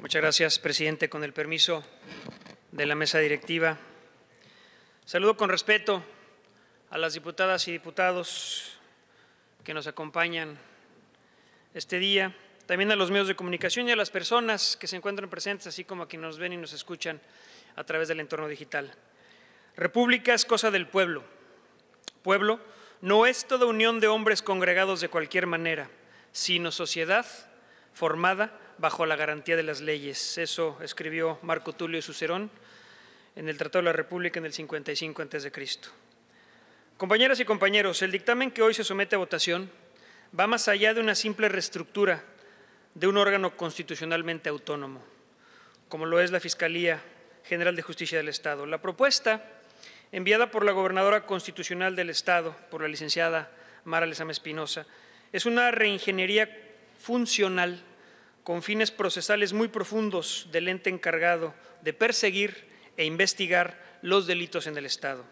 Muchas gracias, presidente. Con el permiso de la mesa directiva, saludo con respeto a las diputadas y diputados que nos acompañan este día, también a los medios de comunicación y a las personas que se encuentran presentes, así como a quienes nos ven y nos escuchan a través del entorno digital. República es cosa del pueblo. Pueblo no es toda unión de hombres congregados de cualquier manera, sino sociedad formada bajo la garantía de las leyes. Eso escribió Marco Tulio Sucerón en el Tratado de la República en el 55 a.C. Compañeras y compañeros, el dictamen que hoy se somete a votación va más allá de una simple reestructura de un órgano constitucionalmente autónomo, como lo es la Fiscalía General de Justicia del Estado. La propuesta enviada por la gobernadora constitucional del Estado, por la licenciada Mara Lezama Espinosa, es una reingeniería funcional con fines procesales muy profundos del ente encargado de perseguir e investigar los delitos en el Estado,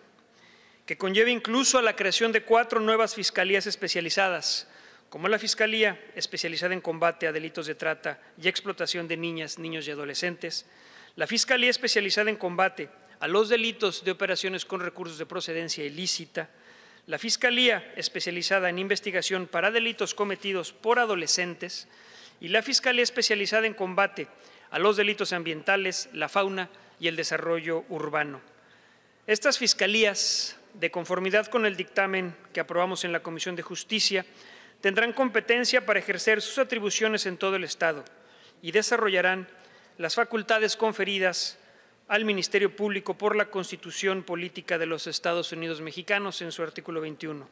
que conlleva incluso a la creación de cuatro nuevas fiscalías especializadas, como la Fiscalía especializada en combate a delitos de trata y explotación de niñas, niños y adolescentes, la Fiscalía especializada en combate a los delitos de operaciones con recursos de procedencia ilícita, la Fiscalía especializada en investigación para delitos cometidos por adolescentes, y la Fiscalía especializada en combate a los delitos ambientales, la fauna y el desarrollo urbano. Estas fiscalías, de conformidad con el dictamen que aprobamos en la Comisión de Justicia, tendrán competencia para ejercer sus atribuciones en todo el Estado y desarrollarán las facultades conferidas al Ministerio Público por la Constitución Política de los Estados Unidos Mexicanos en su artículo 21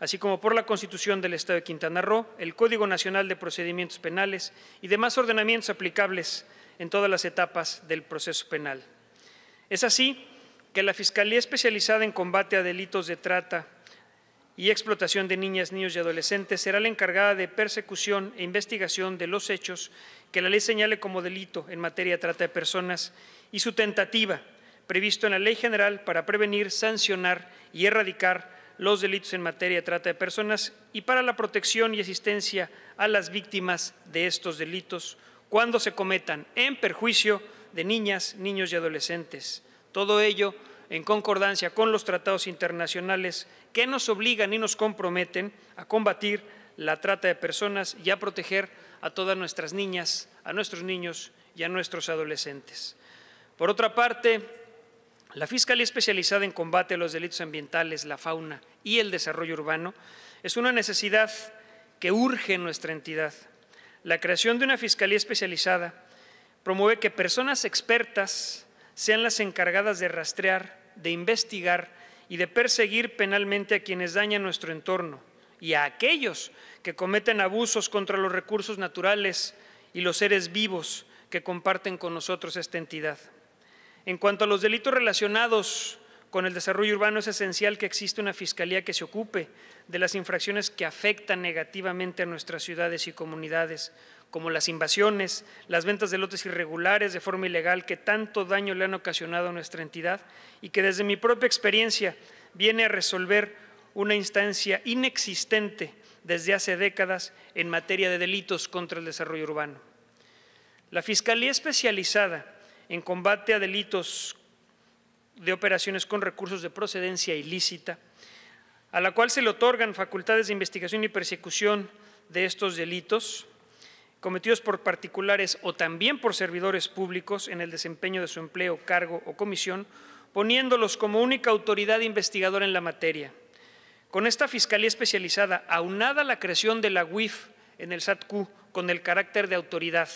así como por la Constitución del Estado de Quintana Roo, el Código Nacional de Procedimientos Penales y demás ordenamientos aplicables en todas las etapas del proceso penal. Es así que la Fiscalía Especializada en Combate a Delitos de Trata y Explotación de Niñas, Niños y Adolescentes será la encargada de persecución e investigación de los hechos que la ley señale como delito en materia de trata de personas y su tentativa, previsto en la Ley General para prevenir, sancionar y erradicar los delitos en materia de trata de personas y para la protección y asistencia a las víctimas de estos delitos cuando se cometan en perjuicio de niñas, niños y adolescentes. Todo ello en concordancia con los tratados internacionales que nos obligan y nos comprometen a combatir la trata de personas y a proteger a todas nuestras niñas, a nuestros niños y a nuestros adolescentes. Por otra parte, la Fiscalía Especializada en Combate a los Delitos Ambientales, la Fauna y el Desarrollo Urbano es una necesidad que urge nuestra entidad. La creación de una Fiscalía Especializada promueve que personas expertas sean las encargadas de rastrear, de investigar y de perseguir penalmente a quienes dañan nuestro entorno y a aquellos que cometen abusos contra los recursos naturales y los seres vivos que comparten con nosotros esta entidad. En cuanto a los delitos relacionados con el desarrollo urbano, es esencial que exista una fiscalía que se ocupe de las infracciones que afectan negativamente a nuestras ciudades y comunidades, como las invasiones, las ventas de lotes irregulares de forma ilegal que tanto daño le han ocasionado a nuestra entidad y que desde mi propia experiencia viene a resolver una instancia inexistente desde hace décadas en materia de delitos contra el desarrollo urbano. La Fiscalía Especializada en combate a delitos de operaciones con recursos de procedencia ilícita, a la cual se le otorgan facultades de investigación y persecución de estos delitos cometidos por particulares o también por servidores públicos en el desempeño de su empleo, cargo o comisión, poniéndolos como única autoridad investigadora en la materia. Con esta Fiscalía Especializada, aunada la creación de la UIF en el SATQ con el carácter de autoridad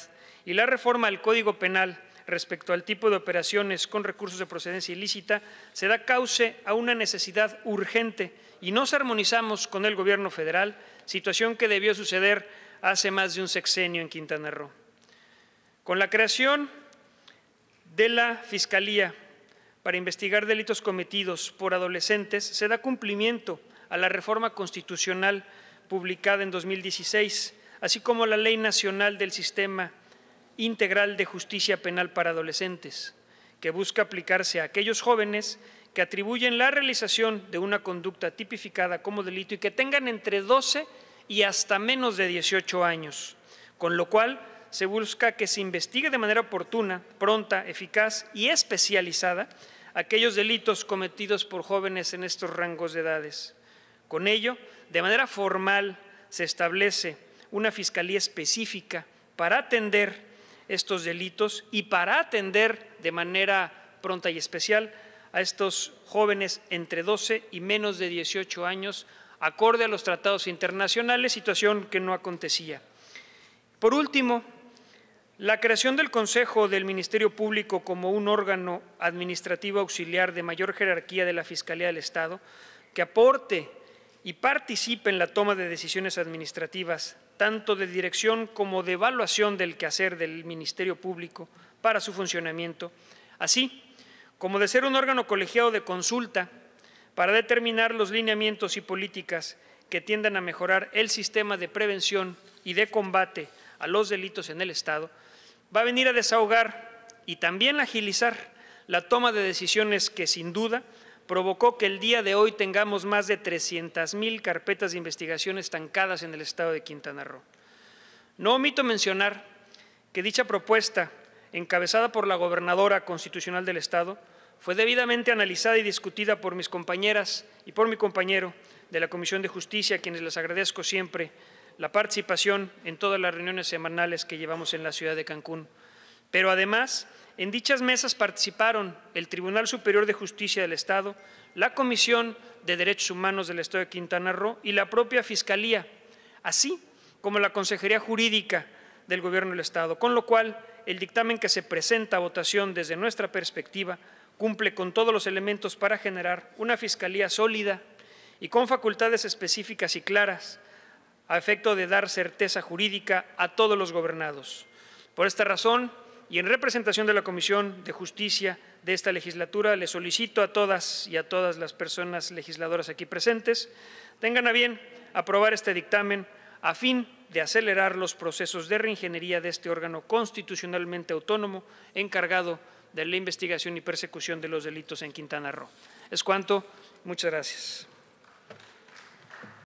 y la reforma del Código Penal respecto al tipo de operaciones con recursos de procedencia ilícita se da cauce a una necesidad urgente y nos armonizamos con el Gobierno federal, situación que debió suceder hace más de un sexenio en Quintana Roo. Con la creación de la Fiscalía para investigar delitos cometidos por adolescentes se da cumplimiento a la reforma constitucional publicada en 2016, así como la Ley Nacional del Sistema integral de justicia penal para adolescentes, que busca aplicarse a aquellos jóvenes que atribuyen la realización de una conducta tipificada como delito y que tengan entre 12 y hasta menos de 18 años, con lo cual se busca que se investigue de manera oportuna, pronta, eficaz y especializada aquellos delitos cometidos por jóvenes en estos rangos de edades. Con ello, de manera formal, se establece una fiscalía específica para atender estos delitos y para atender de manera pronta y especial a estos jóvenes entre 12 y menos de 18 años, acorde a los tratados internacionales, situación que no acontecía. Por último, la creación del Consejo del Ministerio Público como un órgano administrativo auxiliar de mayor jerarquía de la Fiscalía del Estado, que aporte y participe en la toma de decisiones administrativas tanto de dirección como de evaluación del quehacer del Ministerio Público para su funcionamiento, así como de ser un órgano colegiado de consulta para determinar los lineamientos y políticas que tiendan a mejorar el sistema de prevención y de combate a los delitos en el Estado, va a venir a desahogar y también agilizar la toma de decisiones que sin duda provocó que el día de hoy tengamos más de 300.000 carpetas de investigación estancadas en el estado de Quintana Roo. No omito mencionar que dicha propuesta, encabezada por la gobernadora constitucional del estado, fue debidamente analizada y discutida por mis compañeras y por mi compañero de la Comisión de Justicia, a quienes les agradezco siempre la participación en todas las reuniones semanales que llevamos en la ciudad de Cancún. Pero además, en dichas mesas participaron el Tribunal Superior de Justicia del Estado, la Comisión de Derechos Humanos del Estado de Quintana Roo y la propia Fiscalía, así como la Consejería Jurídica del Gobierno del Estado, con lo cual el dictamen que se presenta a votación desde nuestra perspectiva cumple con todos los elementos para generar una Fiscalía sólida y con facultades específicas y claras a efecto de dar certeza jurídica a todos los gobernados. Por esta razón, y en representación de la Comisión de Justicia de esta legislatura, le solicito a todas y a todas las personas legisladoras aquí presentes, tengan a bien aprobar este dictamen a fin de acelerar los procesos de reingeniería de este órgano constitucionalmente autónomo encargado de la investigación y persecución de los delitos en Quintana Roo. Es cuanto. Muchas gracias.